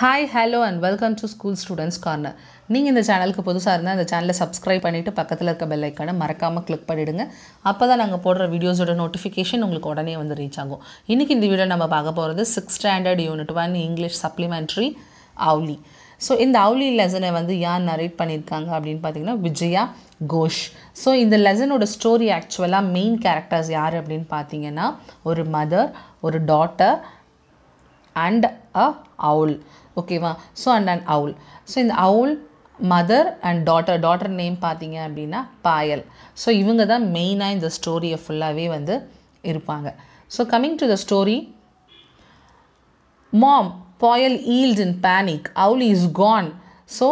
Hi hello and welcome to school students corner நீங்கள் இந்த சேனலுக்கு புதுசாக இருந்தால் அந்த சேனலை சப்ஸ்கிரைப் பண்ணிவிட்டு பக்கத்தில் இருக்க பெல் ஐக்கானை மறக்காமல் கிளிக் பண்ணிவிடுங்க அப்போ தான் நாங்கள் போடுற வீடியோஸோட நோட்டிஃபிகேஷன் உங்களுக்கு உடனே வந்து ரீச் ஆகும் இன்றைக்கி இந்த வீடியோ நம்ம பார்க்க போகிறது six standard unit one English supplementary Owlie so இந்த அவுலி லெசனை வந்து யார் நரேட் பண்ணியிருக்காங்க அப்படின்னு பார்த்தீங்கன்னா விஜயா கோஷ் ஸோ இந்த லெசனோட ஸ்டோரி ஆக்சுவலாக மெயின் கேரக்டர்ஸ் யார் அப்படின்னு பார்த்தீங்கன்னா ஒரு மதர் ஒரு டாட்டர் அண்ட் அ அவுல் ஓகேவா so and and owl so இந்த owl mother and daughter daughter name பார்த்தீங்க அப்படின்னா பாயல் ஸோ இவங்க தான் மெயினாக இந்த ஸ்டோரியை ஃபுல்லாகவே வந்து இருப்பாங்க so coming to the story mom Payal yelled in panic owl is gone so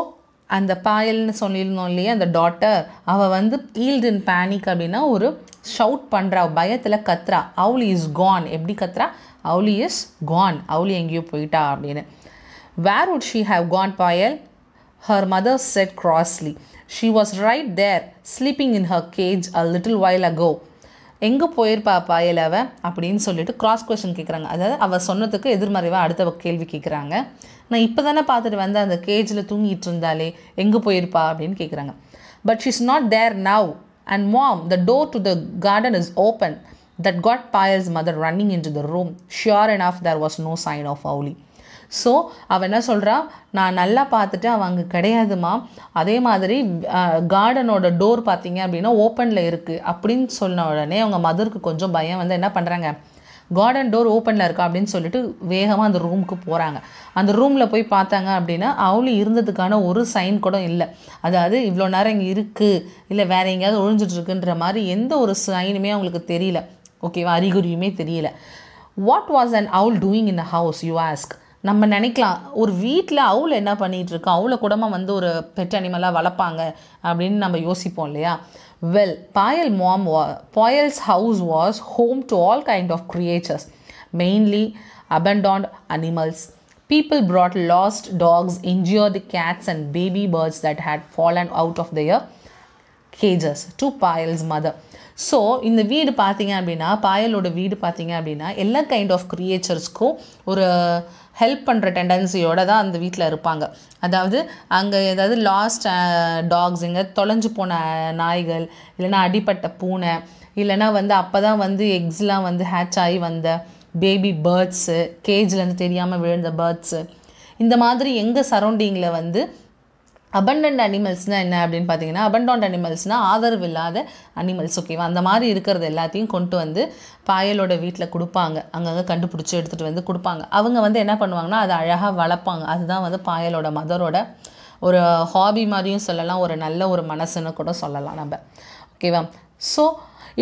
அந்த பாயல்னு சொல்லியிருந்தோம் இல்லையா அந்த டாட்டர் அவள் வந்து ஈல்ட் இன் பேனிக் அப்படின்னா ஒரு ஷவுட் பண்ணுறா பயத்தில் கத்துறா அவுல் இஸ் கான் எப்படி கத்துறா அவுலி இஸ் கான் அவுலி எங்கேயோ போயிட்டா அப்படின்னு Where would she have gone, Payal? Her mother said crossly. She was right there, sleeping in her cage a little while ago. எங்கே போயிருப்பா பாயல் அவ அப்படின்னு சொல்லிட்டு கிராஸ் கொஷின் கேட்குறாங்க அதாவது அவள் சொன்னதுக்கு எதிர்மறைவாக அடுத்த கேள்வி கேட்குறாங்க நான் இப்போ தானே பார்த்துட்டு வந்து அந்த கேஜில் தூங்கிட்டு இருந்தாலே எங்கே போயிருப்பா அப்படின்னு கேட்குறாங்க but is not there now and mom the door to the garden is open that got Payal's mother running in to the room sure and of there was no sign of Owlie so அவள் என்ன சொல்கிறா நான் நல்லா பார்த்துட்டு அவன் அங்கே கிடையாதுமா அதே மாதிரி கார்டனோட டோர் பார்த்தீங்க அப்படின்னா ஓப்பனில் இருக்குது அப்படின்னு சொன்ன உடனே அவங்க மதருக்கு கொஞ்சம் பயம் வந்து என்ன பண்ணுறாங்க கார்டன் டோர் ஓப்பனில் இருக்கா அப்படின்னு சொல்லிட்டு வேகமாக அந்த ரூமுக்கு போகிறாங்க அந்த ரூமில் போய் பார்த்தாங்க அப்படின்னா அவளும் இருந்ததுக்கான ஒரு சைன் கூட இல்லை அதாவது இவ்வளோ நேரம் இங்கே இருக்குது இல்லை வேறு எங்கேயாவது ஒழிஞ்சிட்ருக்குன்ற மாதிரி எந்த ஒரு சைனுமே அவங்களுக்கு தெரியல ஓகேவா அறிகுறியுமே தெரியல what was and owl doing in a house you ask நம்ம நினைக்கலாம் ஒரு வீட்டில் அவள் என்ன பண்ணிகிட்ருக்கோம் அவளை கூடமாக வந்து ஒரு பெட் அனிமலாக வளர்ப்பாங்க அப்படின்னு நம்ம யோசிப்போம் இல்லையா வெல் பாயல் மாம் வா Payal's house was home to all kind of creatures mainly abundant animals People lost dogs dogs, the cats and baby birds that had fallen out of their cages to Payal's mother so இந்த வீடு பார்த்தீங்க அப்படின்னா பாயலோட வீடு பார்த்தீங்க அப்படின்னா எல்லா kind of க்ரியேச்சர்ஸ்க்கும் ஒரு help பண்ணுற டெண்டன்சியோடு தான் அந்த வீட்டில் இருப்பாங்க அதாவது அங்கே ஏதாவது லாஸ்ட் டாக்ஸுங்க தொலைஞ்சு போன நாய்கள் இல்லைனா அடிப்பட்ட பூனை இல்லைனா வந்து அப்போ தான் வந்து எக்ஸ்லாம் வந்து ஹேட்ச் ஆகி வந்த பேபி பேர்ட்ஸு கேஜ்லேருந்து தெரியாமல் விழுந்த பேர்ட்ஸு இந்த மாதிரி எங்கள் சரௌண்டிங்கில் வந்து அபண்டன்ட் அனிமல்ஸ்னால் என்ன அப்படின்னு பார்த்தீங்கன்னா அபண்டன்ட் அனிமல்ஸ்னால் ஆதரவு இல்லாத அனிமல்ஸ் ஓகேவா அந்த மாதிரி இருக்கிறது எல்லாத்தையும் கொண்டு வந்து பாயலோட வீட்டில் கொடுப்பாங்க அங்கங்கே கண்டுபிடிச்சி எடுத்துகிட்டு வந்து கொடுப்பாங்க அவங்க வந்து என்ன பண்ணுவாங்கன்னா அதை அழகாக வளர்ப்பாங்க அதுதான் வந்து பாயலோட மதரோட ஒரு ஹாபி மாதிரியும் சொல்லலாம் ஒரு நல்ல ஒரு மனசுன்னு கூட சொல்லலாம் நம்ம ஓகேவா so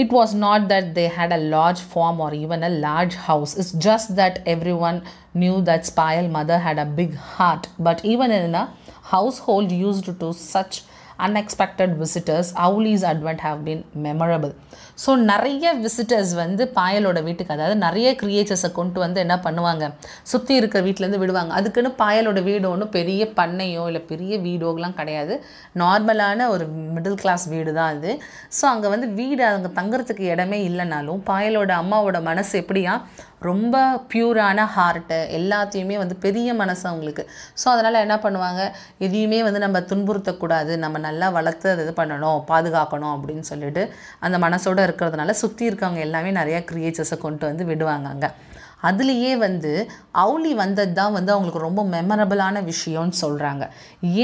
it was not that they had a large farm or even a large house it's just that every one new spile mother mother had a big heart but even என்னென்னா household used to such unexpected visitors Owlie's advent have been memorable so நிறைய visitors வந்து பாயலோட வீட்டுக்கு அதாவது நிறைய கிரியேச்சர்ஸை கொண்டு வந்து என்ன பண்ணுவாங்க சுற்றி இருக்கிற வீட்டிலேருந்து விடுவாங்க அதுக்குன்னு பாயலோட வீடு ஒன்றும் பெரிய பண்ணையோ இல்லை பெரிய வீடோலாம் கிடையாது நார்மலான ஒரு மிடில் கிளாஸ் வீடு தான் அது ஸோ அங்கே வந்து வீடு அங்கே தங்குறதுக்கு இடமே இல்லைனாலும் பாயலோட அம்மாவோட மனசு எப்படியா ரொம்ப ப்யூரான ஹார்ட்டு எல்லாத்தையுமே வந்து பெரிய மனசு அவங்களுக்கு ஸோ அதனால் என்ன பண்ணுவாங்க எதையுமே வந்து நம்ம துன்புறுத்தக்கூடாது நம்ம நல்லா வளர்த்து அதை இது பண்ணணும் பாதுகாக்கணும் அப்படின்னு சொல்லிட்டு அந்த மனசோடு இருக்கிறதுனால சுற்றி இருக்கவங்க எல்லாமே நிறையா க்ரியேச்சர்ஸை கொண்டு வந்து விடுவாங்க அங்கே அதுலேயே வந்து அவுளி வந்தது தான் வந்து அவங்களுக்கு ரொம்ப மெமரபிளான விஷயம்னு சொல்கிறாங்க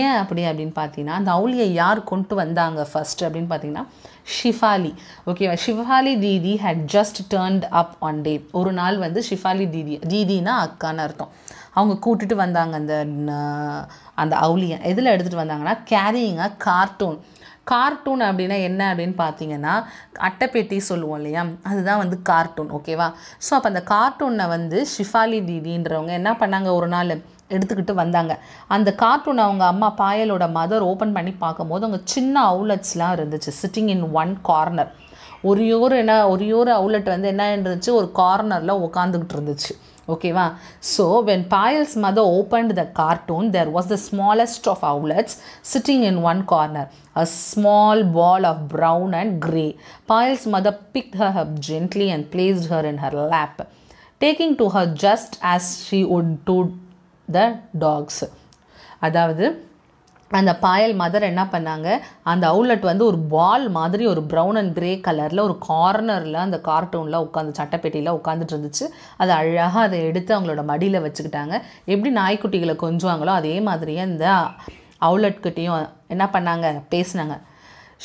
ஏன் அப்படி அப்படின்னு பார்த்தீங்கன்னா அந்த அவுளியை யார் கொண்டு வந்தாங்க ஃபஸ்ட்டு அப்படின்னு பார்த்தீங்கன்னா ஷிஃபாலி ஓகேவா Shifali didi had just turned up one day ஒரு நாள் வந்து ஷிஃபாலி தீதி தீதினா அக்கான்னு அர்த்தம் அவங்க கூட்டுட்டு வந்தாங்க அந்த அந்த அவுளியை எதில் எடுத்துகிட்டு வந்தாங்கன்னா அ கார்ட்டூன் கார்ட்டூன் அப்படின்னா என்ன அப்படின்னு பார்த்தீங்கன்னா அட்டைப்பேட்டி சொல்லுவோம் இல்லையா அதுதான் வந்து கார்ட்டூன் ஓகேவா ஸோ அப்போ அந்த கார்ட்டூனை வந்து ஷிஃபாலி தீதின்றவங்க என்ன பண்ணாங்க ஒரு நாள் எடுத்துக்கிட்டு வந்தாங்க அந்த கார்ட்டூன் அவங்க அம்மா பாயலோட மதர் ஓப்பன் பண்ணி பார்க்கும்போது அவங்க சின்ன அவுலெட்ஸ்லாம் இருந்துச்சு சிட்டிங் இன் ஒன் கார்னர் ஒரு என்ன ஒரு ஒரு வந்து என்ன இருந்துச்சு ஒரு கார்னரில் உட்காந்துக்கிட்டு இருந்துச்சு ஓகேவா so when Payal's mother open the carton there was the smallest of owlets sitting in one corner a small ball of brown and grey Payal's mother pick her up gently and placed her in her lap talking to her just as she would to the dogs அதாவது அந்த பாயல் mother என்ன பண்ணாங்க அந்த outlet வந்து ஒரு பால் மாதிரி ஒரு brown and grey கலரில் ஒரு கார்னரில் அந்த கார்ட்டூனில் உட்காந்து சட்டப்பேட்டியில் உட்காந்துட்டு இருந்துச்சு அதை அழகாக அதை எடுத்து அவங்களோட மடியில் வச்சுக்கிட்டாங்க எப்படி நாய்க்குட்டிகளை கொஞ்சுவாங்களோ அதே மாதிரியே இந்த கிட்டேயும் என்ன பண்ணாங்க பேசினாங்க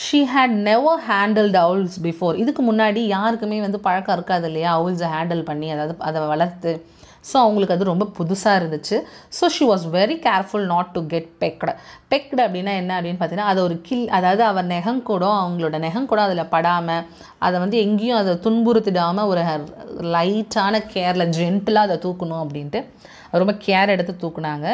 she had never handled owls before இதுக்கு முன்னாடி யாருக்குமே வந்து பழக்கம் இருக்காது இல்லையா அவுல்ஸை ஹேண்டில் பண்ணி அதாவது அதை வளர்த்து ஸோ அவங்களுக்கு அது ரொம்ப புதுசாக இருந்துச்சு so she was very careful not to get pecked pecked அப்படின்னா என்ன அப்படின்னு பார்த்தீங்கன்னா அது ஒரு கில் அதாவது அவர் கூட அவங்களோட கூட அதில் படாமல் அதை வந்து எங்கேயும் அதை துன்புறுத்திடாமல் ஒரு லைட்டான கேரில் ஜென்டிலாக அதை தூக்கணும் அப்படின்ட்டு ரொம்ப கேர் எடுத்து தூக்குனாங்க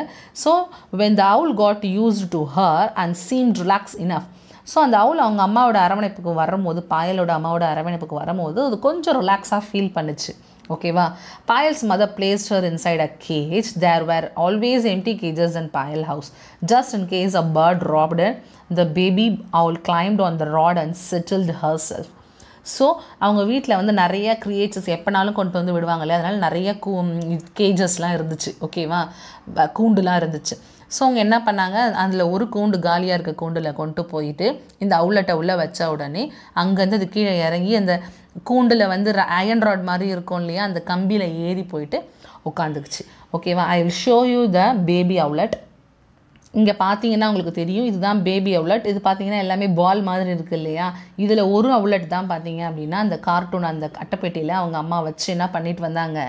so when the owl got used to her and seemed relax enough so அந்த அவுல் அவங்க அம்மாவோட அரவணைப்புக்கு வரும்போது பாயலோட அம்மாவோட அரவணைப்புக்கு வரும்போது அது கொஞ்சம் ரிலாக்ஸாக ஃபீல் பண்ணுச்சு ஓகேவா Payal's mother placed her her a cage there were always empty cages and Payal house just in case a a bird the baby the baby on climbed on the rod and settled so அவங்க வீட்டில் வந்து நிறைய creatures எப்போனாலும் கொண்டு வந்து விடுவாங்களே அதனால் நிறைய கூ கேஜஸ்லாம் இருந்துச்சு ஓகேவா கூண்டுலாம் இருந்துச்சு ஸோ அவங்க என்ன பண்ணாங்க அதில் ஒரு கூண்டு காலியாக இருக்க கூண்டில் கொண்டு போயிட்டு இந்த அவுலட்டை உள்ளே வச்ச உடனே அங்கேருந்து அது கீழே இறங்கி அந்த கூண்டில் வந்து அயன் ராட் மாதிரி இருக்கும் இல்லையா அந்த கம்பியில் ஏறி போயிட்டு உட்காந்துக்குச்சு ஓகேவா I will show you the baby owlet இங்கே பார்த்தீங்கன்னா உங்களுக்கு தெரியும் இதுதான் பேபி அவுலட் இது பார்த்தீங்கன்னா எல்லாமே பால் மாதிரி இருக்குது இல்லையா இதில் ஒரு அவுலட் தான் பார்த்தீங்க அப்படின்னா அந்த கார்ட்டூன் அந்த அட்டைப்பெட்டியில் அவங்க அம்மா வச்சு என்ன பண்ணிட்டு வந்தாங்க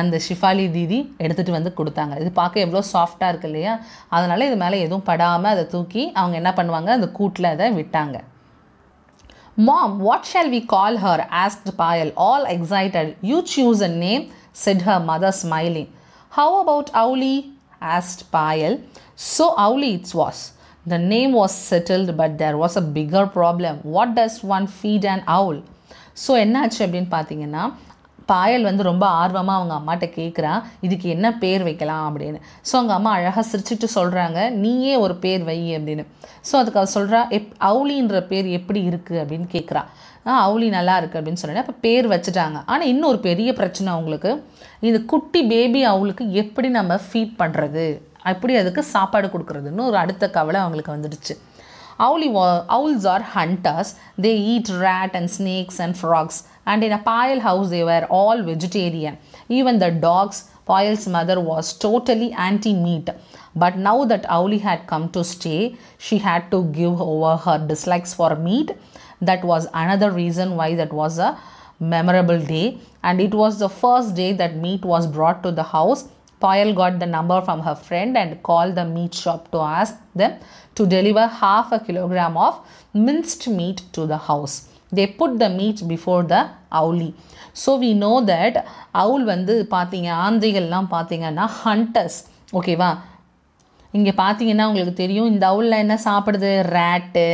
அந்த ஷிஃபாலி தீதி எடுத்துகிட்டு வந்து கொடுத்தாங்க இது பார்க்க எவ்வளோ சாஃப்டாக இருக்குது இல்லையா அதனால் இது மேலே எதுவும் படாமல் அதை தூக்கி அவங்க என்ன பண்ணுவாங்க அந்த கூட்டில் அதை விட்டாங்க Mom, what shall we call her? asked Payal, all excited. You choose a name, said her mother, smiling. How about Auli? asked Payal. So Auli it was. The name was settled, but there was a bigger problem. What does one feed an owl? So so என்னாச்சு அப்படின்னு பார்த்தீங்கன்னா பாயல் வந்து ரொம்ப ஆர்வமாக அவங்க அம்மாட்ட கேட்குறா இதுக்கு என்ன பேர் வைக்கலாம் அப்படின்னு ஸோ அவங்க அம்மா அழகாக சிரிச்சுட்டு சொல்கிறாங்க நீயே ஒரு பேர் வை அப்படின்னு ஸோ அதுக்கு அவர் சொல்கிறா எப் அவுளின்ற பேர் எப்படி இருக்குது அப்படின்னு கேட்குறா அவுளி நல்லா இருக்குது அப்படின்னு சொன்னேன் அப்போ பேர் வச்சுட்டாங்க ஆனால் இன்னொரு பெரிய பிரச்சனை அவங்களுக்கு இது குட்டி பேபி அவளுக்கு எப்படி நம்ம ஃபீட் பண்ணுறது எப்படி அதுக்கு சாப்பாடு கொடுக்குறதுன்னு ஒரு அடுத்த கவலை அவங்களுக்கு வந்துடுச்சு அவுளி வா owls are hunters they eat rat and snakes and frogs and in a pile house they were all vegetarian. Even the dogs, Poyal's mother was totally anti-meat. But now that Auli had come to stay, she had to give over her dislikes for meat. That was another reason why that was a memorable day. And it was the first day that meat was brought to the house. Poyal got the number from her friend and called the meat shop to ask them to deliver half a kilogram of minced meat to the house. They put the meats before the Owlie so we know that owl வந்து பார்த்தீங்க ஆந்தைகள்லாம் பார்த்தீங்கன்னா hunters ஓகேவா இங்கே பார்த்தீங்கன்னா உங்களுக்கு தெரியும் இந்த அவுலில் என்ன சாப்பிடுது ரேட்டு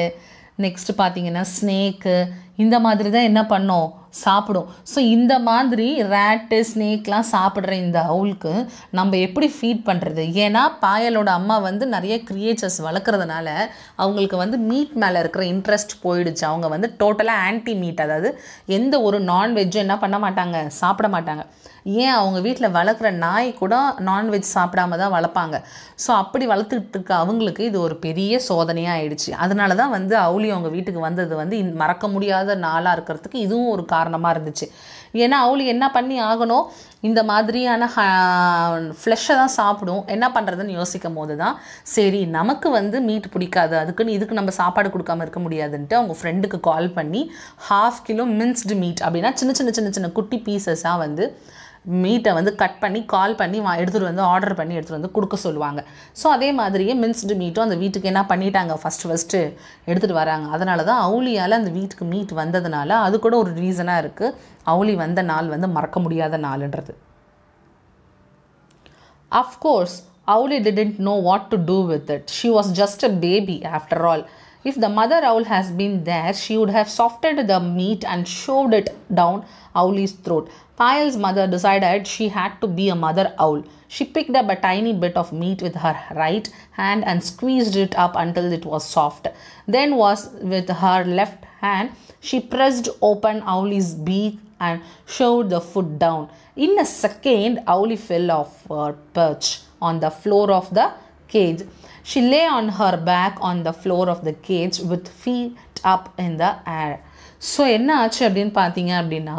நெக்ஸ்ட் பார்த்தீங்கன்னா ஸ்னேக்கு இந்த மாதிரி தான் என்ன பண்ணோம் சாப்பிடும் ஸோ இந்த மாதிரி ரேட்டு ஸ்னேக்லாம் சாப்பிட்ற இந்த அவுலுக்கு நம்ம எப்படி ஃபீட் பண்ணுறது ஏன்னா பாயலோட அம்மா வந்து நிறைய க்ரியேச்சர்ஸ் வளர்க்குறதுனால அவங்களுக்கு வந்து மீட் மேலே இருக்கிற இன்ட்ரெஸ்ட் போயிடுச்சு அவங்க வந்து டோட்டலாக ஆன்டி மீட் அதாவது எந்த ஒரு நான்வெஜ்ஜும் என்ன பண்ண மாட்டாங்க சாப்பிட மாட்டாங்க ஏன் அவங்க வீட்டில் வளர்க்குற நாய் கூட நான்வெஜ் சாப்பிடாம தான் வளர்ப்பாங்க ஸோ அப்படி வளர்த்துட்டு இருக்க அவங்களுக்கு இது ஒரு பெரிய சோதனையாக ஆயிடுச்சு அதனால தான் வந்து அவுளி அவங்க வீட்டுக்கு வந்தது வந்து மறக்க முடியாத நாளாக இருக்கிறதுக்கு இதுவும் ஒரு காரணமாக இருந்துச்சு ஏன்னா அவளி என்ன பண்ணி ஆகணும் இந்த மாதிரியான ஃப்ளெஷ்ஷை தான் சாப்பிடும் என்ன பண்ணுறதுன்னு யோசிக்கும் போது தான் சரி நமக்கு வந்து மீட் பிடிக்காது அதுக்குன்னு இதுக்கு நம்ம சாப்பாடு கொடுக்காம இருக்க முடியாதுன்ட்டு அவங்க ஃப்ரெண்டுக்கு கால் பண்ணி ஹாஃப் கிலோ மின்ஸ்டு மீட் அப்படின்னா சின்ன சின்ன சின்ன சின்ன குட்டி பீசஸாக வந்து மீட்டை வந்து கட் பண்ணி கால் பண்ணி வா எடுத்துகிட்டு வந்து ஆர்டர் பண்ணி எடுத்துகிட்டு வந்து கொடுக்க சொல்லுவாங்க ஸோ அதே மாதிரியே மின்ஸ்டு மீட்டும் அந்த வீட்டுக்கு என்ன பண்ணிட்டாங்க ஃபஸ்ட்டு ஃபஸ்ட்டு எடுத்துகிட்டு வராங்க அதனால தான் அவுளியால் அந்த வீட்டுக்கு மீட் வந்ததுனால அது கூட ஒரு ரீசனாக இருக்குது அவுளி வந்த நாள் வந்து மறக்க முடியாத நாள்ன்றது of course Owlie didn't know what to do with it she was just a baby after all if the mother owl has been there she would have softened the meat and shoved it down Owlie's throat Payal's mother decided she had to be a mother owl. She picked up a tiny bit of meat with her right hand and squeezed it up until it was soft. Then was with her left hand she pressed open Owly's beak and showed the foot down. In a second, Owly fell off her perch on the floor of the cage. She lay on her back on the floor of the cage with feet up in the air. So, என்ன ஆச்சு அப்படின்னு பார்த்தீங்க அப்படின்னா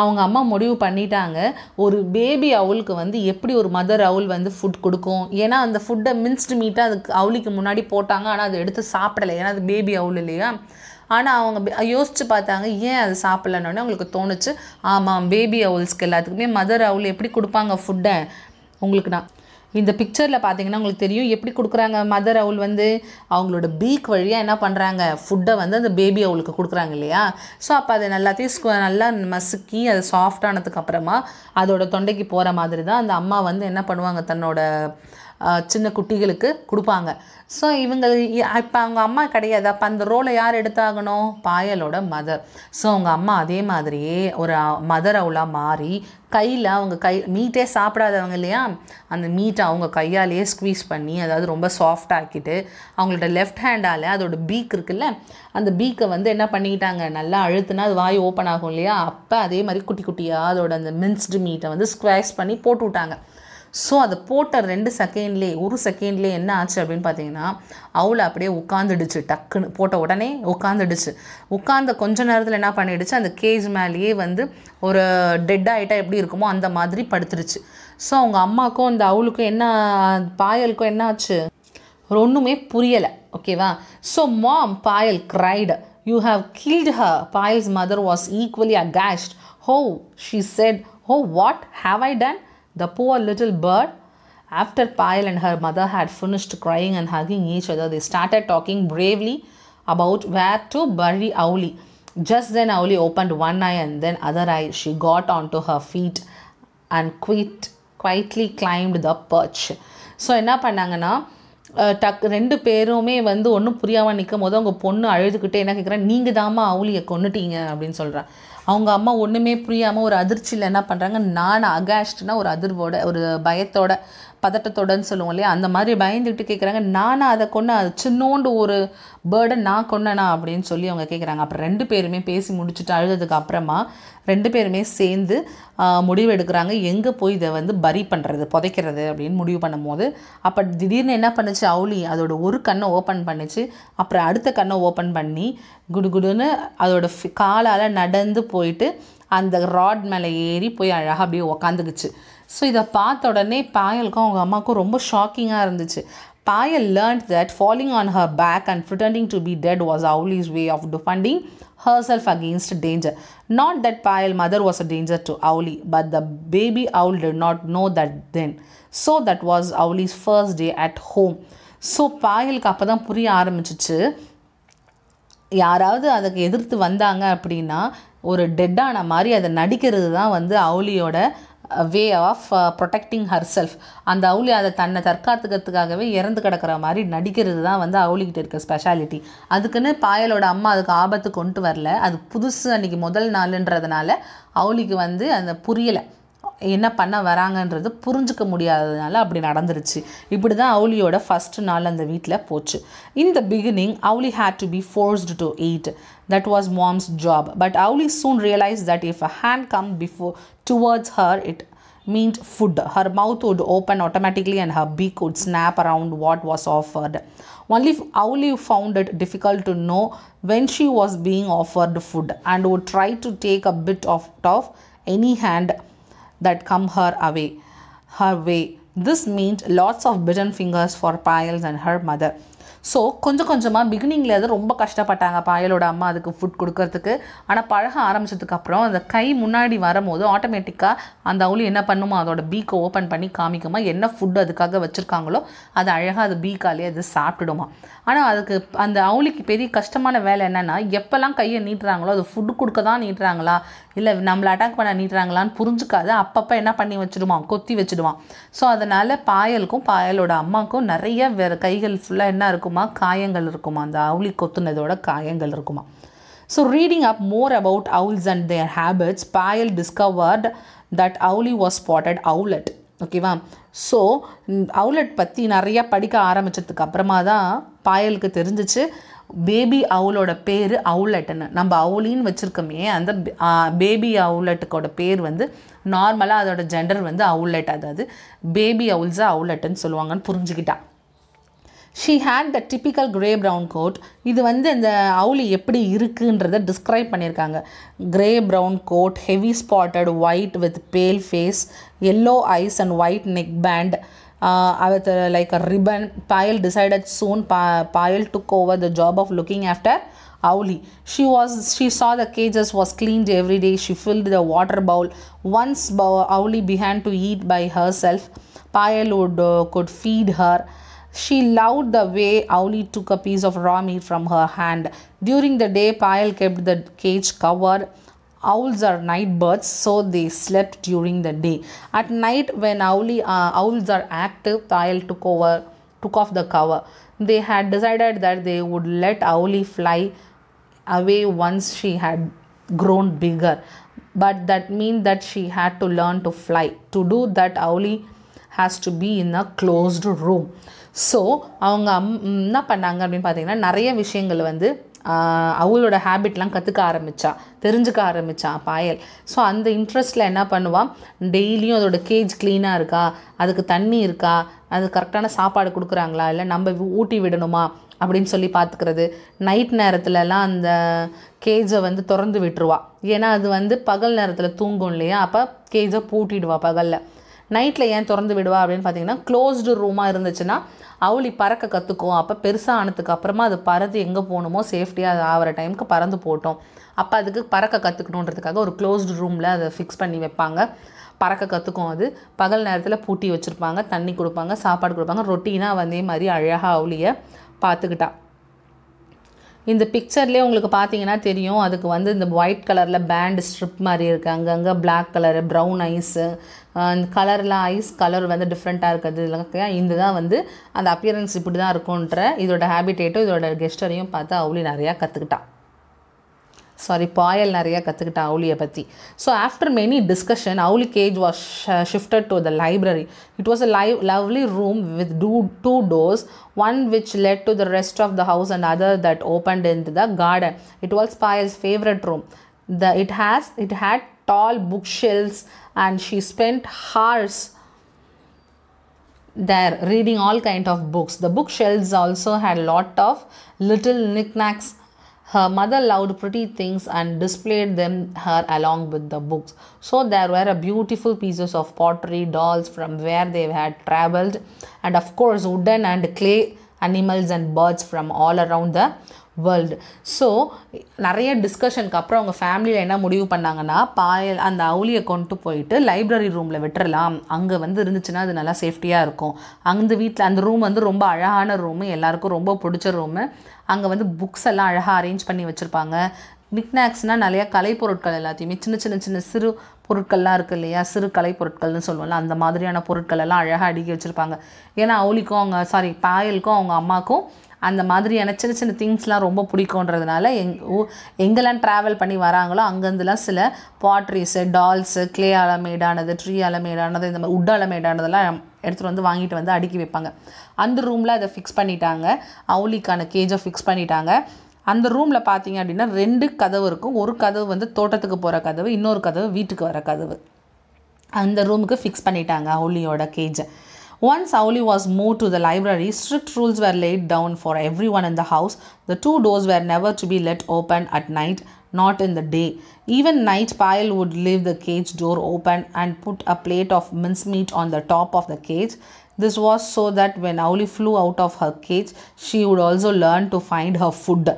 அவங்க அம்மா முடிவு பண்ணிட்டாங்க ஒரு பேபி அவளுக்கு வந்து எப்படி ஒரு மதர் அவுல் வந்து ஃபுட் கொடுக்கும் ஏன்னா அந்த ஃபுட்டை மின்ஸ்டு மீட்டாக அதுக்கு அவளுக்கு முன்னாடி போட்டாங்க ஆனால் அதை எடுத்து சாப்பிடலை ஏன்னா அது பேபி அவுல் இல்லையா ஆனால் அவங்க யோசித்து பார்த்தாங்க ஏன் அது சாப்பிட்லன்னு அவங்களுக்கு தோணுச்சு ஆமாம் பேபி அவுல்ஸ்க்கு எல்லாத்துக்குமே மதர் அவுல் எப்படி கொடுப்பாங்க ஃபுட்டை உங்களுக்கு நான் இந்த பிக்சரில் பார்த்தீங்கன்னா உங்களுக்கு தெரியும் எப்படி கொடுக்குறாங்க மதர் அவுள் வந்து அவங்களோட பீக் வழியாக என்ன பண்ணுறாங்க ஃபுட்டை வந்து அந்த பேபி அவளுக்கு கொடுக்குறாங்க இல்லையா ஸோ அப்போ அதை எல்லாத்தையும் நல்லா மசுக்கி அது சாஃப்டானதுக்கப்புறமா அப்புறமா அதோட தொண்டைக்கு போகிற மாதிரி தான் அந்த அம்மா வந்து என்ன பண்ணுவாங்க தன்னோட சின்ன குட்டிகளுக்கு கொடுப்பாங்க ஸோ இவங்க இப்போ அவங்க அம்மா கிடையாது அப்போ அந்த ரோலை யார் எடுத்தாகணும் பாயலோட மதர் ஸோ அவங்க அம்மா அதே மாதிரியே ஒரு மதர் அவளாக மாறி கையில் அவங்க கை மீட்டே சாப்பிடாதவங்க இல்லையா அந்த மீட்டை அவங்க கையாலேயே ஸ்க்வீஸ் பண்ணி அதாவது ரொம்ப சாஃப்டாக்கிட்டு அவங்களோட லெஃப்ட் ஹேண்டால் அதோட பீக் இருக்குல்ல அந்த பீக்கை வந்து என்ன பண்ணிக்கிட்டாங்க நல்லா அழுத்துனா அது வாய் ஓப்பன் ஆகும் இல்லையா அப்போ அதே மாதிரி குட்டி குட்டியாக அதோட அந்த மின்ஸ்டு மீட்டை வந்து ஸ்க்வேஸ் பண்ணி போட்டு விட்டாங்க ஸோ அதை போட்ட ரெண்டு செகண்ட்லேயே ஒரு செகண்ட்லேயே என்ன ஆச்சு அப்படின்னு பார்த்தீங்கன்னா அவளை அப்படியே உட்காந்துடுச்சு டக்குன்னு போட்ட உடனே உட்காந்துடுச்சு உட்காந்த கொஞ்ச நேரத்தில் என்ன பண்ணிடுச்சு அந்த கேஜ் மேலேயே வந்து ஒரு டெட் ஆகிட்டா எப்படி இருக்குமோ அந்த மாதிரி படுத்துருச்சு ஸோ அவங்க அம்மாவுக்கும் அந்த அவளுக்கும் என்ன பாயலுக்கும் என்ன ஆச்சு ஒன்றுமே புரியலை ஓகேவா so mom Payal cried you have killed her Payal's mother was equally aghast oh she said oh what have I done The poor little bird. After Pyle and her mother had finished crying and hugging each other, they started talking bravely about where to bury Owly. Just then, Owly opened one eye and then other eye. She got onto her feet and quit, quietly climbed the perch. So என்ன பண்ணாங்கன்னா டக் ரெண்டு பேருமே வந்து ஒன்றும் புரியாமல் நிற்கும் போது அவங்க பொண்ணு அழுதுகிட்டே என்ன கேட்குறேன் நீங்கள் தாம்மா அவுளியை கொண்டுட்டீங்க அப்படின்னு சொல்கிறேன் அவங்க அம்மா ஒன்றுமே புரியாமல் ஒரு அதிர்ச்சியில் என்ன பண்ணுறாங்க நான் அகாஷ்ட்னா ஒரு அதிர்வோட ஒரு பயத்தோட பதட்டத்தோடன்னு சொல்லுவோம் இல்லையா அந்த மாதிரி பயந்துக்கிட்டு கேட்குறாங்க நானும் அதை கொண்டு அது சின்னோண்டு ஒரு பேர்டை நான் கொண்டனா அப்படின்னு சொல்லி அவங்க கேட்குறாங்க அப்புறம் ரெண்டு பேருமே பேசி முடிச்சுட்டு அழுததுக்கு அப்புறமா ரெண்டு பேருமே சேர்ந்து முடிவு எடுக்கிறாங்க எங்கே போய் இதை வந்து பரி பண்ணுறது புதைக்கிறது அப்படின்னு முடிவு பண்ணும்போது அப்போ திடீர்னு என்ன பண்ணுச்சு அவுளி அதோட ஒரு கண்ணை ஓப்பன் பண்ணிச்சு அப்புறம் அடுத்த கண்ணை ஓப்பன் பண்ணி குடு குடுன்னு அதோட காலால் நடந்து போயிட்டு அந்த ராட் மேலே ஏறி போய் அழகாக அப்படியே உக்காந்துக்குச்சு ஸோ இதை பார்த்த உடனே பாயலுக்கும் அவங்க அம்மாவுக்கும் ரொம்ப ஷாக்கிங்காக இருந்துச்சு Payal learned that falling on her back and pretending to be dead was Owlie's way of defending her self against danger not that Payal mother was a danger to Owlie but the baby owl did not know that then so that was Owlie's first day at home so பாயலுக்கு அப்போ தான் புரிய ஆரம்பிச்சிச்சு யாராவது அதுக்கு எதிர்த்து வந்தாங்க அப்படின்னா ஒரு டெட்டான மாதிரி அதை நடிக்கிறது தான் வந்து அவுலியோட way of protecting her self அந்த அவுளி அதை தன்னை தற்காத்துக்கிறதுக்காகவே இறந்து கிடக்கிற மாதிரி நடிக்கிறது தான் வந்து அவுளிக்கிட்ட இருக்க ஸ்பெஷாலிட்டி அதுக்குன்னு பாயலோட அம்மா அதுக்கு ஆபத்து கொண்டு வரல அது புதுசு அன்றைக்கி முதல் நாளுன்றதுனால அவுளிக்கு வந்து அந்த புரியலை என்ன பண்ண வராங்கன்றது புரிஞ்சுக்க முடியாததுனால அப்படி நடந்துருச்சு இப்படி தான் அவளியோட ஃபஸ்ட் நாள் அந்த வீட்டில் போச்சு in the beginning Owlie had to be forced to eat that was mom's job but Owlie soon realise that if a hand come before Towards her, it meant food. Her mouth would open automatically and her beak would snap around what was offered. Only Auli found it difficult to know when she was being offered food and would try to take a bit of off any hand that come her away her way. This meant lots of bitten fingers for Piles and her mother. So கொஞ்சம் கொஞ்சமாக பிகினிங்கில் அது ரொம்ப கஷ்டப்பட்டாங்க பாயலோட அம்மா அதுக்கு food கொடுக்கறதுக்கு ஆனால் பழக ஆரம்பித்ததுக்கப்புறம் அந்த கை முன்னாடி வரும்போது ஆட்டோமேட்டிக்காக அந்த அவுளி என்ன பண்ணுமா அதோட பீக்கை ஓப்பன் பண்ணி காமிக்குமா என்ன ஃபுட்டு அதுக்காக வச்சுருக்காங்களோ அது அழகாக அது பீக்காலே அது சாப்பிட்டுடுமா ஆனால் அதுக்கு அந்த அவுளிக்கு பெரிய கஷ்டமான வேலை என்னென்னா எப்போல்லாம் கையை நீட்டுறாங்களோ அது ஃபுட்டு கொடுக்க தான் நீட்டுறாங்களா இல்லை நம்மளை அட்டாக் பண்ண நீட்டுறாங்களான்னு புரிஞ்சுக்காது அப்பப்போ என்ன பண்ணி வச்சுடுவான் கொத்தி வச்சுடுவான் ஸோ அதனால் பாயலுக்கும் பாயலோட அம்மாவுக்கும் நிறைய வேறு கைகள் ஃபுல்லாக என்ன இருக்கும் இருக்குமா காயங்கள் இருக்குமா அந்த அவுளி கொத்துனதோட காயங்கள் இருக்குமா so reading up more about owls and their habits Payal discovered that Owlie was spotted owlet ஓகேவா ஸோ அவுலட் பற்றி நிறையா படிக்க ஆரம்பித்ததுக்கு அப்புறமா தான் பாயலுக்கு தெரிஞ்சிச்சு பேபி அவுலோட பேர் அவுலட்னு நம்ம அவுலின்னு வச்சுருக்கோமே அந்த பேபி அவுலட்டுக்கோட பேர் வந்து நார்மலாக அதோட ஜெண்டர் வந்து அவுலட் அதாவது பேபி அவுல்ஸாக அவுலட்டுன்னு சொல்லுவாங்கன்னு புரிஞ்சுக்கிட்டா she had the typical grey brown coat இது வந்து இந்த அவுளி எப்படி இருக்குன்றத டிஸ்கிரைப் பண்ணியிருக்காங்க grey brown coat heavy spotted white with pale face yellow eyes and white neck band with like a ribbon Payal decided soon பா Payal took over the job of looking after Auli. She was she saw the cages was cleaned every day. She the water bowl once Once Owlie behind to eat by her self Payal would could feed her. She loved the way Auli took a piece of raw meat from her hand. During the day, Payal kept the cage covered. Owls are night birds, so they slept during the day. At night, when Auli, uh, owls are active, Payal took over, took off the cover. They had decided that they would let Auli fly away once she had grown bigger but that means that she had to learn to fly. To do that, Auli has to be in a closed room. So அவங்க um என்ன பண்ணாங்க அப்படின்னு பார்த்தீங்கன்னா நிறைய விஷயங்கள் வந்து அவளோட ஹேபிட்லாம் கற்றுக்க ஆரம்பித்தா தெரிஞ்சுக்க ஆரம்பித்தான் பாயல் ஸோ அந்த இன்ட்ரெஸ்ட்டில் என்ன பண்ணுவான் டெய்லியும் அதோட கேஜ் க்ளீனாக இருக்கா அதுக்கு தண்ணி இருக்கா அது கரெக்டான சாப்பாடு கொடுக்குறாங்களா இல்லை நம்ம ஊட்டி விடணுமா அப்படின்னு சொல்லி பார்த்துக்கிறது நைட் நேரத்துலலாம் அந்த கேஜை வந்து திறந்து விட்டுருவா ஏன்னா அது வந்து பகல் நேரத்தில் தூங்கும் இல்லையா அப்போ கேஜை பூட்டிடுவா பகலில் நைட்டில் ஏன் திறந்து விடுவா அப்படின்னு பார்த்தீங்கன்னா க்ளோஸ்டு ரூமாக இருந்துச்சுன்னா அவளி பறக்க கற்றுக்கும் அப்போ பெருசாக ஆனதுக்கு அப்புறமா அது பறந்து எங்கே போகணுமோ சேஃப்டியாக அது ஆகிற டைமுக்கு பறந்து போட்டோம் அப்போ அதுக்கு பறக்க கற்றுக்கணுன்றதுக்காக ஒரு க்ளோஸ்டு ரூமில் அதை ஃபிக்ஸ் பண்ணி வைப்பாங்க பறக்க கற்றுக்கும் அது பகல் நேரத்தில் பூட்டி வச்சுருப்பாங்க தண்ணி கொடுப்பாங்க சாப்பாடு கொடுப்பாங்க ரொட்டீனாக வந்தே மாதிரி அழகாக அவளியை பார்த்துக்கிட்டா இந்த பிக்சர்லேயே உங்களுக்கு பார்த்தீங்கன்னா தெரியும் அதுக்கு வந்து இந்த ஒயிட் கலரில் பேண்ட் ஸ்ட்ரிப் மாதிரி இருக்குது அங்கங்கே பிளாக் கலரு ப்ரௌன் ஐஸு இந்த கலரில் ஐஸ் கலர் வந்து டிஃப்ரெண்ட்டாக இருக்குது இதெல்லாம் இந்த தான் வந்து அந்த அப்பியரன்ஸ் இப்படி தான் இருக்குன்ற இதோட ஹேபிட்டேட்டும் இதோட கெஸ்டரையும் பார்த்து அவளையும் நிறையா கற்றுக்கிட்டான் சாரி பாயல் நிறையா கற்றுக்கிட்ட அவுலியை பற்றி so after many discussion Owlie cage was shifted to the library it was a live lovely room with two two doors one which led to the rest of the house and other that opened in the garden it was Payal's favourite room the it has it had tall book shelves and she spend hours there reading all kind of books the bookshelves also had lot of little knickknacks her mother loved pretty things and displayed them her along with the books. So there were beautiful pieces of pottery, dolls from where they had traveled, and of course wooden and clay animals and birds from all around the world so நிறைய டிஸ்கஷனுக்கு அப்புறம் அவங்க ஃபேமிலியில் என்ன முடிவு பண்ணாங்கன்னா பாயல் அந்த அவுளியை கொண்டு போயிட்டு லைப்ரரி ரூமில் விட்டுறலாம் அங்கே வந்து இருந்துச்சுன்னா அது நல்லா சேஃப்டியாக இருக்கும் அந்த வீட்டில் அந்த ரூம் வந்து ரொம்ப அழகான ரூமு எல்லாேருக்கும் ரொம்ப பிடிச்ச ரூமு அங்கே வந்து புக்ஸ் எல்லாம் அழகாக அரேஞ்ச் பண்ணி வச்சுருப்பாங்க மிக்னாக்ஸ்னால் நிறையா கலைப்பொருட்கள் எல்லாத்தையுமே சின்ன சின்ன சின்ன சிறு பொருட்கள்லாம் இருக்குது இல்லையா சிறு கலைப்பொருட்கள்னு சொல்லுவோம்ல அந்த மாதிரியான பொருட்கள் எல்லாம் அழகாக அடுக்கி வச்சுருப்பாங்க ஏன்னா அவளிக்கும் அவங்க சாரி பாயலுக்கும் அவங்க அம்மாவுக்கும் அந்த மாதிரியான சின்ன சின்ன திங்ஸ்லாம் ரொம்ப பிடிக்குன்றதுனால எங் எங்கெல்லாம் ட்ராவல் பண்ணி வராங்களோ அங்கேருந்துலாம் சில பாட்ரிஸு டால்ஸு கிளே அலமேடானது ட்ரீ மேடானது இந்த மாதிரி உட் அலமேடானதெல்லாம் எடுத்துகிட்டு வந்து வாங்கிட்டு வந்து அடுக்கி வைப்பாங்க அந்த ரூமில் அதை ஃபிக்ஸ் பண்ணிட்டாங்க அவுலிக்கான கேஜை ஃபிக்ஸ் பண்ணிட்டாங்க அந்த ரூமில் பார்த்தீங்க அப்படின்னா ரெண்டு கதவு இருக்கும் ஒரு கதவு வந்து தோட்டத்துக்கு போகிற கதவு இன்னொரு கதவு வீட்டுக்கு வர கதவு அந்த ரூமுக்கு ஃபிக்ஸ் பண்ணிட்டாங்க அவுலியோட கேஜை Once Auli was moved to the library, strict rules were laid down for everyone in the house. The two doors were never to be let open at night, not in the day. Even night Pyle would leave the cage door open and put a plate of mincemeat on the top of the cage. This was so that when Auli flew out of her cage, she would also learn to find her food.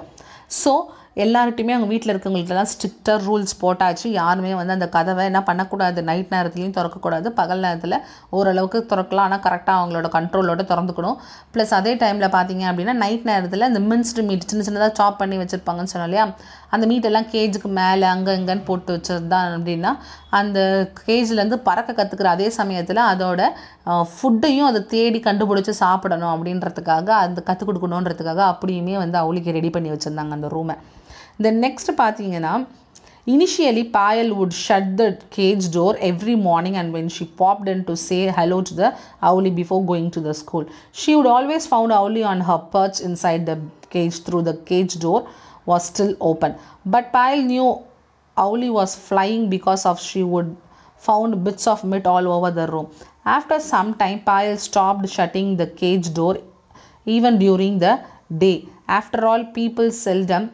So, எல்லார்ட்டையுமே அவங்க வீட்டில் இருக்கவங்களுக்கெல்லாம் ஸ்ட்ரிக்டாக rules போட்டாச்சு யாருமே வந்து அந்த கதவை என்ன பண்ணக்கூடாது நைட் நேரத்துலையும் திறக்கக்கூடாது பகல் நேரத்தில் ஓரளவுக்கு திறக்கலாம் ஆனால் கரெக்டாக அவங்களோட கண்ட்ரோலோட திறந்துக்கணும் ப்ளஸ் அதே டைமில் பார்த்தீங்க அப்படின்னா நைட் நேரத்தில் இந்த மின்ஸ்டு மீட் சின்ன சின்னதாக சாப் பண்ணி வச்சுருப்பாங்கன்னு சொன்னோம் இல்லையா அந்த மீட்டெல்லாம் கேஜுக்கு மேலே அங்கே இங்கேன்னு போட்டு வச்சுருந்தான் அப்படின்னா அந்த கேஜிலேருந்து பறக்க கற்றுக்கிற அதே சமயத்தில் அதோட ஃபுட்டையும் அதை தேடி கண்டுபிடிச்சி சாப்பிடணும் அப்படின்றதுக்காக அந்த கற்றுக் கொடுக்கணுன்றதுக்காக அப்படியுமே வந்து அவளுக்கு ரெடி பண்ணி வச்சுருந்தாங்க அந்த ரூமை The தென் நெக்ஸ்ட் பார்த்தீங்கன்னா initially payal would shut the cage door every morning and when she popped in to say hello to the owlie before going to the school she would always find owlie on her perch inside the cage through the cage door was still open but payal knew owlie was flying because of she would found bits of meat all over the room after some time payal stopped shutting the cage door even during the day after all people seldom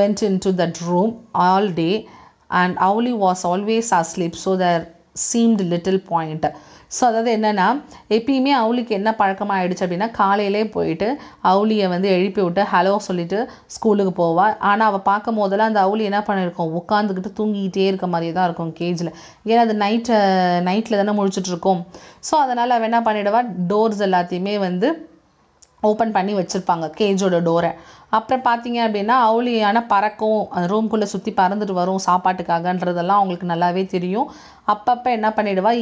went into that room all day and Owlie was always asleep so there seemed little point so அதாவது என்னென்னா எப்பயுமே அவளுக்கு என்ன பழக்கமாக ஆகிடுச்சு அப்படின்னா காலையிலே போயிட்டு அவளியை வந்து எழுப்பி விட்டு ஹலோ சொல்லிவிட்டு ஸ்கூலுக்கு போவாள் ஆனால் அவள் பார்க்கும் போதெல்லாம் அந்த அவளி என்ன பண்ணியிருக்கோம் உட்காந்துக்கிட்டு தூங்கிக்கிட்டே இருக்க மாதிரி தான் இருக்கும் கேஜில் ஏன்னா அது நைட்டு நைட்டில் தானே முழிச்சிட்ருக்கோம் ஸோ அதனால் அவள் என்ன பண்ணிவிடுவாள் டோர்ஸ் எல்லாத்தையுமே வந்து ஓப்பன் பண்ணி வச்சுருப்பாங்க கேஜோட டோரை அப்புறம் பார்த்தீங்க அப்படின்னா அவுளியான பறக்கும் ரூம்குள்ளே சுற்றி பறந்துட்டு வரும் சாப்பாட்டுக்காகன்றதெல்லாம் அவங்களுக்கு நல்லாவே தெரியும் அப்பப்போ என்ன பண்ணிவிடுவா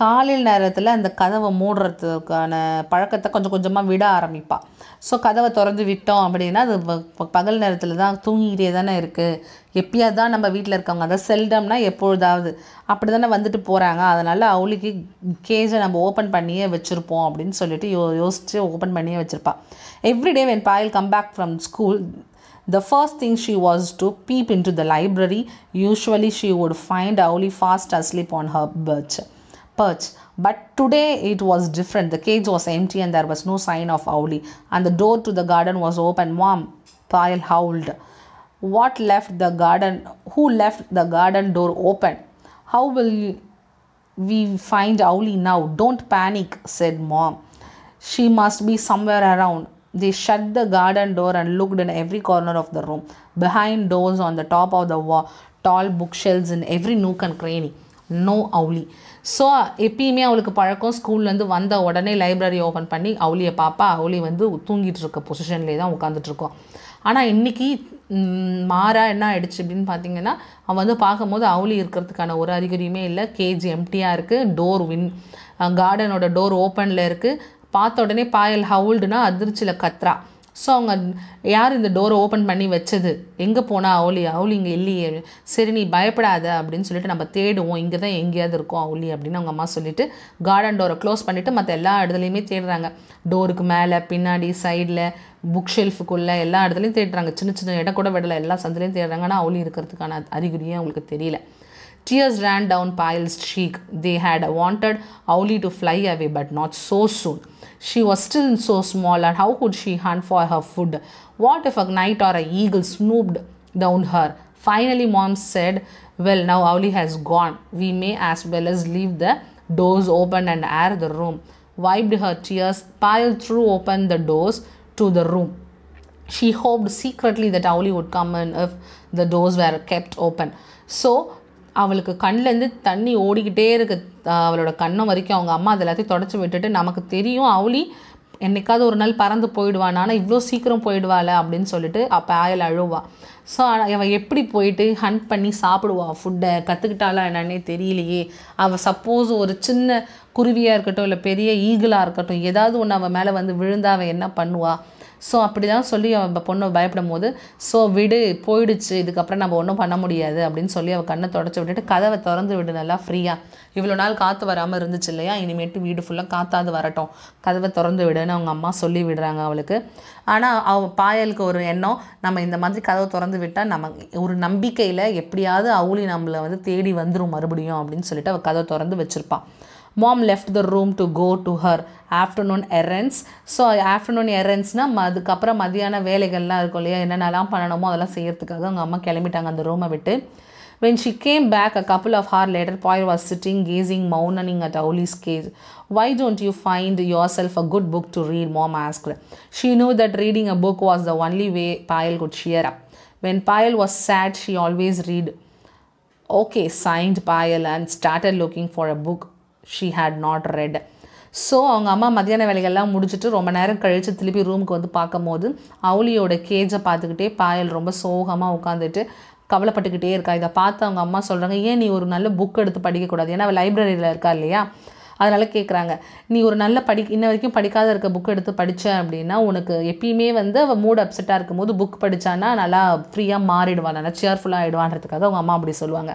காலையில் நேரத்தில் அந்த கதவை மூடுறதுக்கான பழக்கத்தை கொஞ்சம் கொஞ்சமாக விட ஆரம்பிப்பாள் ஸோ கதவை திறந்து விட்டோம் அப்படின்னா அது பகல் நேரத்தில் தான் தூங்கிகிட்டே தானே இருக்குது எப்பயாவது தான் நம்ம வீட்டில் இருக்கவங்க அதை செல்டம்னா எப்பொழுதாவது அப்படி தானே வந்துட்டு போகிறாங்க அதனால் அவளுக்கு கேஜை நம்ம ஓப்பன் பண்ணியே வச்சுருப்போம் அப்படின்னு சொல்லிட்டு யோ யோசித்து ஓப்பன் பண்ணியே வச்சுருப்பாள் everyday when Payal come back from school first thing thing was to peep in to the library usually she would find Owlie fast asleep on her perch. perch but today it was different the cage was empty and there was no sign of owlie and the door to the garden was open mom pyle howled what left the garden who left the garden door open how will we find owlie now don't panic said mom she must be somewhere around they shut the garden door and looked in every corner of the room behind doors on the top of the wall tall bookshelves in every nook and cranny no owlie so எப்பயுமே அவளுக்கு பழக்கம் ஸ்கூல்லேருந்து வந்த உடனே library open பண்ணி அவளியை பாப்பா அவளி வந்து தூங்கிட்டு இருக்க பொசிஷன்லேயே தான் உட்காந்துட்ருக்கோம் ஆனால் இன்றைக்கி மாறா என்ன ஆயிடுச்சு அப்படின்னு பார்த்தீங்கன்னா அவன் வந்து பார்க்கும்போது அவளி இருக்கிறதுக்கான ஒரு அறிகுறியுமே இல்லை கேஜ் எம்டியாக இருக்குது டோர் வின் கார்டனோட டோர் ஓப்பனில் இருக்குது பார்த்த உடனே பாயல் ஹவுல்டுனா அதிர்ச்சியில் கத்ரா ஸோ அவங்க யார் இந்த டோரை ஓப்பன் பண்ணி வச்சது எங்கே போனால் அவளி அவுளி இங்கே இல்லையே சரி நீ பயப்படாத அப்படின்னு சொல்லிட்டு நம்ம தேடுவோம் இங்கே தான் எங்கேயாவது இருக்கும் அவளி அப்படின்னு அவங்க அம்மா சொல்லிட்டு கார்டன் டோரை க்ளோஸ் பண்ணிவிட்டு மற்ற எல்லா இடத்துலையுமே தேடுறாங்க டோருக்கு மேலே பின்னாடி சைடில் புக் ஷெல்ஃபுக்குள்ளே எல்லா இடத்துலையும் தேடுறாங்க சின்ன சின்ன இடம் கூட விடலை எல்லா சந்திலையும் தேடுறாங்க ஆனால் அவுலி இருக்கிறதுக்கான அறிகுறியே அவங்களுக்கு தெரியல ran down down she they had a wanted Owlie to fly away but not so soon She was still so small, and how could she hunt for her food? What if a knight or an eagle snooped down her? Finally, mom said, Well, now Auli has gone. We may as well as leave the doors open and air the room. Wiped her tears, Pyle threw open the doors to the room. She hoped secretly that Auli would come in if the doors were kept open. So அவளுக்கு கண்லேருந்து தண்ணி ஓடிக்கிட்டே இருக்கு அவளோட கண்ணை வரைக்கும் அவங்க அம்மா அது எல்லாத்தையும் தொடச்சி விட்டுட்டு நமக்கு தெரியும் அவளி என்னைக்காவது ஒரு நாள் பறந்து போயிடுவான் ஆனால் இவ்வளோ சீக்கிரம் போயிடுவாள் அப்படின்னு சொல்லிட்டு அப்போ ஆயல் அழுவா ஸோ அவள் எப்படி போயிட்டு ஹண்ட் பண்ணி சாப்பிடுவாள் ஃபுட்டை கற்றுக்கிட்டாளா என்னன்னே தெரியலையே அவள் சப்போஸ் ஒரு சின்ன குருவியாக இருக்கட்டும் இல்லை பெரிய ஈகிளாக இருக்கட்டும் ஏதாவது ஒன்று அவள் மேலே வந்து விழுந்தா அவள் என்ன பண்ணுவாள் ஸோ அப்படி தான் சொல்லி அவள் பொண்ணு பயப்படும் போது ஸோ விடு போயிடுச்சு இதுக்கப்புறம் நம்ம ஒன்றும் பண்ண முடியாது அப்படின்னு சொல்லி அவள் கண்ணை தொடச்சி விட்டுட்டு கதவை திறந்து விடு நல்லா ஃப்ரீயாக இவ்வளோ நாள் காற்று வராமல் இருந்துச்சு இல்லையா இனிமேட்டு வீடு ஃபுல்லாக காற்றாது வரட்டும் கதவை திறந்து விடுன்னு அவங்க அம்மா சொல்லி விடுறாங்க அவளுக்கு ஆனால் அவ பாயலுக்கு ஒரு எண்ணம் நம்ம இந்த மாதிரி கதவை திறந்து விட்டால் நம்ம ஒரு நம்பிக்கையில் எப்படியாவது அவுளி நம்மளை வந்து தேடி வந்துடும் மறுபடியும் அப்படின்னு சொல்லிட்டு அவள் கதவை திறந்து வச்சுருப்பான் mom left the room to go to her afternoon errands so afternoon எரன்ஸ்னால் அதுக்கப்புறம் மதியான வேலைகள்லாம் இருக்கும் இல்லையா என்னென்னலாம் பண்ணணுமோ அதெல்லாம் செய்கிறதுக்காக அவங்க அம்மா கிளம்பிட்டாங்க அந்த ரூமை விட்டு when she came back a couple of hour later Payal was sitting gazing மௌனனிங் at Owlie's cage why don't you find your self a good book to read mom asked she know that reading a book was the only way Payal could cheer up when Payal was sad she always read okay sighed Payal and started looking for a book she had not read so அவங்க அம்மா மதியான வேலைகள்லாம் முடிச்சுட்டு ரொம்ப நேரம் கழித்து திருப்பி ரூமுக்கு வந்து பார்க்கும்போது அவளியோட கேஜை பார்த்துக்கிட்டே பாயல் ரொம்ப சோகமாக உட்காந்துட்டு கவலைப்பட்டுக்கிட்டே இருக்கா இதை பார்த்து அவங்க அம்மா சொல்கிறாங்க ஏன் நீ ஒரு நல்ல புக் எடுத்து படிக்கக்கூடாது ஏன்னா அவள் லைப்ரரியில் இருக்கா இல்லையா அதனால் கேட்குறாங்க நீ ஒரு நல்ல படி இன்ன வரைக்கும் படிக்காத இருக்க புக் எடுத்து படித்த அப்படின்னா உனக்கு எப்பயுமே வந்து அவள் மூட் அப்செட்டாக இருக்கும்போது புக் படித்தானா நல்லா ஃப்ரீயாக மாறிடுவான் நல்லா சேர்ஃபுல்லாக ஆகிடுவான்றதுக்காக அவங்க அம்மா அப்படி சொல்லுவாங்க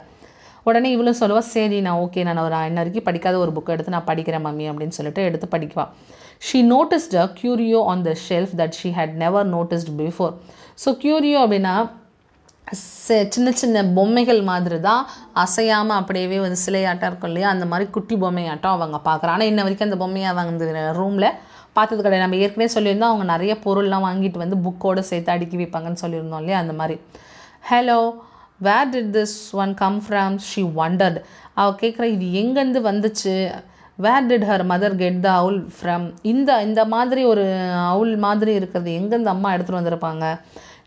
உடனே இவளும் சொல்லுவாள் சரி நான் ஓகே நான் ஒரு என்ன வரைக்கும் படிக்காத ஒரு புக்கை எடுத்து நான் படிக்கிறேன் மம்மி அப்படின்னு சொல்லிட்டு எடுத்து படிக்குவாள் she noticed a curio on the shelf that she had never noticed before so curio அப்படின்னா சின்ன சின்ன பொம்மைகள் மாதிரி தான் அசையாமல் அப்படியே வந்து சிலையாட்டம் இருக்கும் இல்லையா அந்த மாதிரி குட்டி பொம்மையாட்டம் அவங்க பார்க்குறாங்க ஆனால் இன்ன வரைக்கும் அந்த அவங்க வந்து ரூமில் பார்த்தது கிடையாது நம்ம ஏற்கனவே சொல்லியிருந்தோம் அவங்க நிறைய பொருள்லாம் வாங்கிட்டு வந்து புக்கோடு சேர்த்து அடுக்கி வைப்பாங்கன்னு சொல்லியிருந்தோம் இல்லையா அந்த மாதிரி hello where did this one come from she wondered அவள் கேட்குற இது எங்கேருந்து வந்துச்சு where did her mother get the owl from இந்த இந்த மாதிரி ஒரு அவுல் மாதிரி இருக்கிறது எங்கேருந்து அம்மா எடுத்துகிட்டு வந்திருப்பாங்க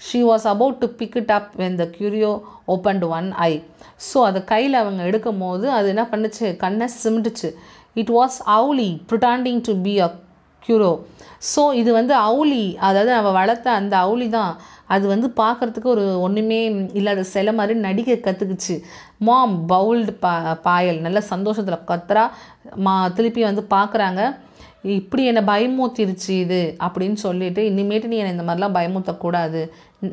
she was about to pick it up when the curio open one eye so அதை கையில் அவங்க எடுக்கும் போது அது என்ன பண்ணுச்சு கண்ணை சிமிட்டுச்சு it was Owlie pretending to be a curio so இது வந்து அவுளி அதாவது அவள் வளர்த்த அந்த அவுளி தான் அது வந்து பார்க்குறதுக்கு ஒரு ஒன்றுமே இல்லாத சில மாதிரி நடிக்க கற்றுக்குச்சு மாம் பவுல்டு பா பாயல் நல்ல சந்தோஷத்தில் கத்துறா மா திருப்பி வந்து பார்க்குறாங்க இப்படி என்னை பயமூத்திருச்சு இது அப்படின்னு சொல்லிட்டு இனிமேட்டு நீ என்னை இந்த மாதிரிலாம் பயமூத்தக்கூடாது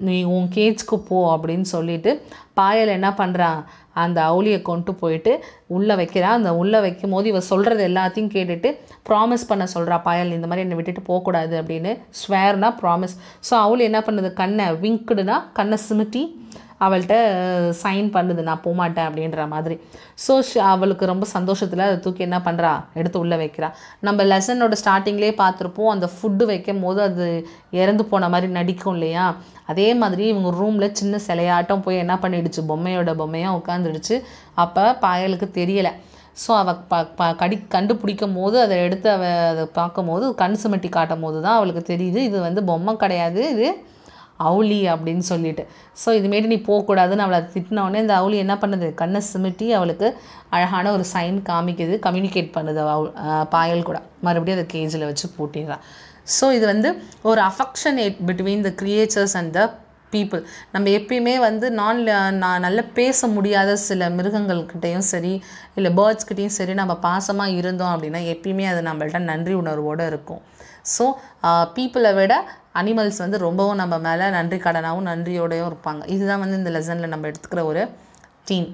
நீ உன் கேஜ்க்கு போ அப்படின்னு சொல்லிட்டு பாயல் என்ன பண்ணுறான் அந்த அவுளியை கொண்டு போயிட்டு உள்ளே வைக்கிறா அந்த உள்ளே வைக்கும் போது இவள் சொல்கிறது எல்லாத்தையும் கேட்டுட்டு ப்ராமிஸ் பண்ண சொல்கிறா பாயல் இந்த மாதிரி என்னை விட்டுட்டு போகக்கூடாது அப்படின்னு ஸ்வேர்னா ப்ராமிஸ் ஸோ அவளி என்ன பண்ணுது கண்ணை விங்க்குடுனா கண்ணை சிமிட்டி அவள்கிட்ட சைன் பண்ணுது நான் போகமாட்டேன் அப்படின்ற மாதிரி ஸோ அவளுக்கு ரொம்ப சந்தோஷத்தில் அதை தூக்கி என்ன பண்ணுறா எடுத்து உள்ளே வைக்கிறாள் நம்ம லெசனோட ஸ்டார்டிங்லேயே பார்த்துருப்போம் அந்த ஃபுட்டு வைக்கும் போது அது இறந்து போன மாதிரி நடிக்கும் இல்லையா அதே மாதிரி இவங்க ரூமில் சின்ன சிலையாட்டம் போய் என்ன பண்ணிடுச்சு பொம்மையோட பொம்மையாக உட்காந்துடுச்சு அப்போ பாயலுக்கு தெரியலை ஸோ அவள் ப ப கடி கண்டுபிடிக்கும் போது அதை எடுத்து அவள் அதை பார்க்கும் போது கண் சுமட்டி காட்டும் போது தான் அவளுக்கு தெரியுது இது வந்து பொம்மை கிடையாது இது அவுளி அப்படின்னு சொல்லிட்டு ஸோ இதுமாரி நீ போகக்கூடாதுன்னு அவளை திட்டினோடனே இந்த அவுளி என்ன பண்ணுது கண்ணை சிமிட்டி அவளுக்கு அழகான ஒரு சைன் காமிக்குது கம்யூனிகேட் பண்ணுது அவள் பாயல் கூட மறுபடியும் அதை கேஜில் வச்சு பூட்டிடுறான் ஸோ இது வந்து ஒரு affectionate between the creatures and the people நம்ம எப்பயுமே வந்து நான் நான் நல்லா பேச முடியாத சில மிருகங்கள்கிட்டையும் சரி இல்லை பேர்ட்ஸ்கிட்டையும் சரி நம்ம பாசமாக இருந்தோம் அப்படின்னா எப்பயுமே அது நம்மள்ட்ட நன்றி உணர்வோடு இருக்கும் ஸோ பீப்புளை விட அனிமல்ஸ் வந்து ரொம்பவும் நம்ம மேலே நன்றி கடனாகவும் நன்றியோடையும் இருப்பாங்க இதுதான் வந்து இந்த லெசனில் நம்ம எடுத்துக்கிற ஒரு தீம்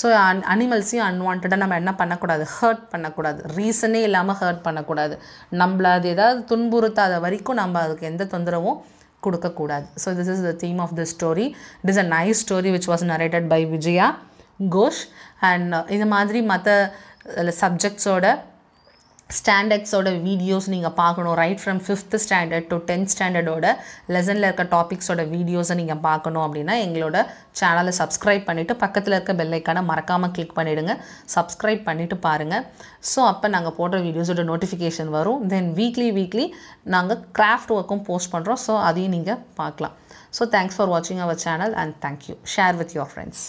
ஸோ அன் அனிமல்ஸையும் அன்வான்டாக நம்ம என்ன பண்ணக்கூடாது ஹர்ட் பண்ணக்கூடாது ரீசனே இல்லாமல் ஹர்ட் பண்ணக்கூடாது நம்மளை அது ஏதாவது துன்புறுத்தாத வரைக்கும் நம்ம அதுக்கு எந்த தொந்தரவும் கொடுக்கக்கூடாது so this is the theme of the story it is a nice story which was narrated by Vijaya Ghosh and இது மாதிரி மற்ற சப்ஜெக்ட்ஸோட uh, ஸ்டாண்டர்ட்ஸோட வீடியோஸ் நீங்கள் பார்க்கணும் right from fifth standard to tenth ஸ்டாண்டர்டோட லெசனில் இருக்க டாபிக்ஸோட வீடியோஸை நீங்கள் பார்க்கணும் அப்படின்னா எங்களோட சேனலை சப்ஸ்கிரைப் பண்ணிவிட்டு பக்கத்தில் இருக்க பெல்லைக்கான மறக்காமல் கிளிக் பண்ணிவிடுங்க சப்ஸ்கிரைப் பண்ணிவிட்டு பாருங்கள் ஸோ அப்போ நாங்கள் போடுற வீடியோஸோட நோட்டிஃபிகேஷன் வரும் தென் வீக்லி வீக்லி நாங்கள் கிராஃப்ட் ஒர்க்கும் போஸ்ட் பண்ணுறோம் ஸோ அதையும் நீங்கள் பார்க்கலாம் ஸோ தேங்க்ஸ் ஃபார் வாட்சிங் our channel and thank you share with your friends